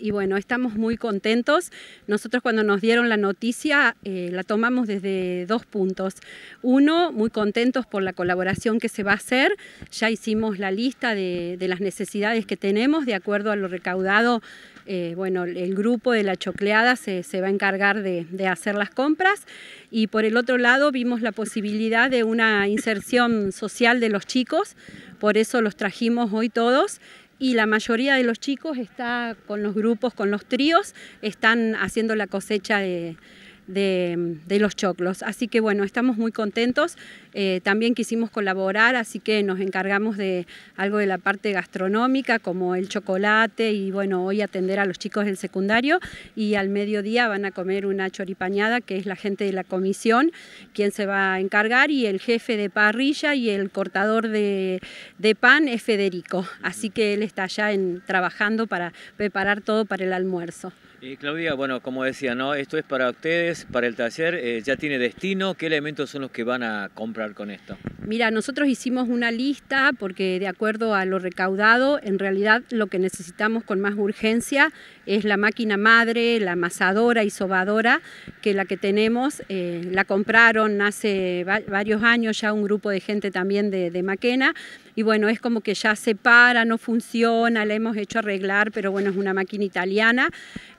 Y bueno, estamos muy contentos. Nosotros cuando nos dieron la noticia eh, la tomamos desde dos puntos. Uno, muy contentos por la colaboración que se va a hacer. Ya hicimos la lista de, las necesidades que tenemos. De acuerdo a lo recaudado, eh, bueno, el grupo de la chocleada se, va a encargar de, de, hacer las compras. Y por el otro lado vimos la posibilidad de una inserción social de los chicos. Por eso los trajimos hoy todos y la mayoría de los chicos está con los grupos, con los tríos, están haciendo la cosecha de de, los choclos. Así que bueno, estamos muy contentos. Eh, también quisimos colaborar, así que nos encargamos de algo de la parte gastronómica, como el chocolate y bueno, hoy atender a los chicos del secundario y al mediodía van a comer una choripañada, que es la gente de la comisión quien se va a encargar y el jefe de parrilla y el cortador de, pan es Federico. Así que él está ya trabajando para preparar todo para el almuerzo. Claudia, bueno, como decía, ¿no? Esto es para ustedes, para el taller, eh, ya tiene destino, ¿qué elementos son los que van a comprar con esto? Mira, nosotros hicimos una lista porque de acuerdo a lo recaudado, en realidad lo que necesitamos con más urgencia es la máquina madre, la amasadora y sobadora, que la que tenemos eh, la compraron hace varios años ya un grupo de gente también de, Maquena y bueno, es como que ya se para, no funciona, la hemos hecho arreglar, pero bueno, es una máquina italiana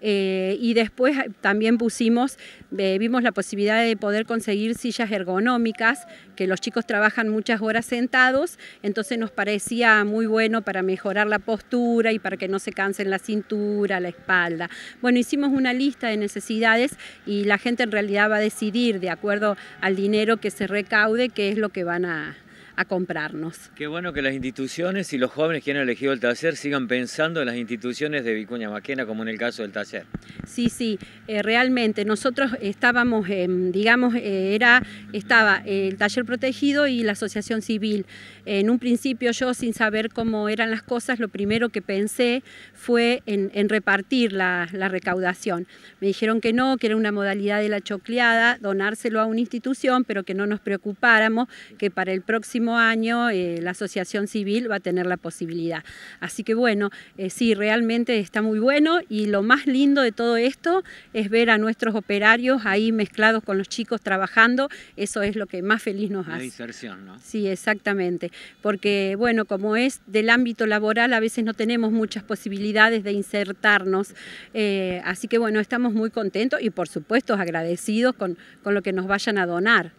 eh, y después eh, también pusimos, vimos la posibilidad de poder conseguir sillas ergonómicas, que los chicos trabajan muchas horas sentados, entonces nos parecía muy bueno para mejorar la postura y para que no se cansen la cintura, la espalda. Bueno, hicimos una lista de necesidades y la gente en realidad va a decidir de acuerdo al dinero que se recaude qué es lo que van a, a comprarnos. Qué bueno que las instituciones y los jóvenes que han elegido el taller sigan pensando en las instituciones de Vicuña Maquena, como en el caso del taller. Sí, sí, eh, realmente nosotros estábamos, eh, digamos, eh, era, estaba el taller protegido y la asociación civil. En un principio yo, sin saber cómo eran las cosas, lo primero que pensé fue en, repartir la recaudación. Me dijeron que no, que era una modalidad de la chocleada, donárselo a una institución, pero que no nos preocupáramos, que para el próximo año eh, la asociación civil va a tener la posibilidad. Así que bueno, eh, sí, realmente está muy bueno y lo más lindo de todo esto es ver a nuestros operarios ahí mezclados con los chicos trabajando, eso es lo que más feliz nos hace. La inserción, ¿no? Sí, exactamente, porque bueno, como es del ámbito laboral, a veces no tenemos muchas posibilidades de insertarnos, eh, así que bueno, estamos muy contentos y por supuesto agradecidos con, con lo que nos vayan a donar.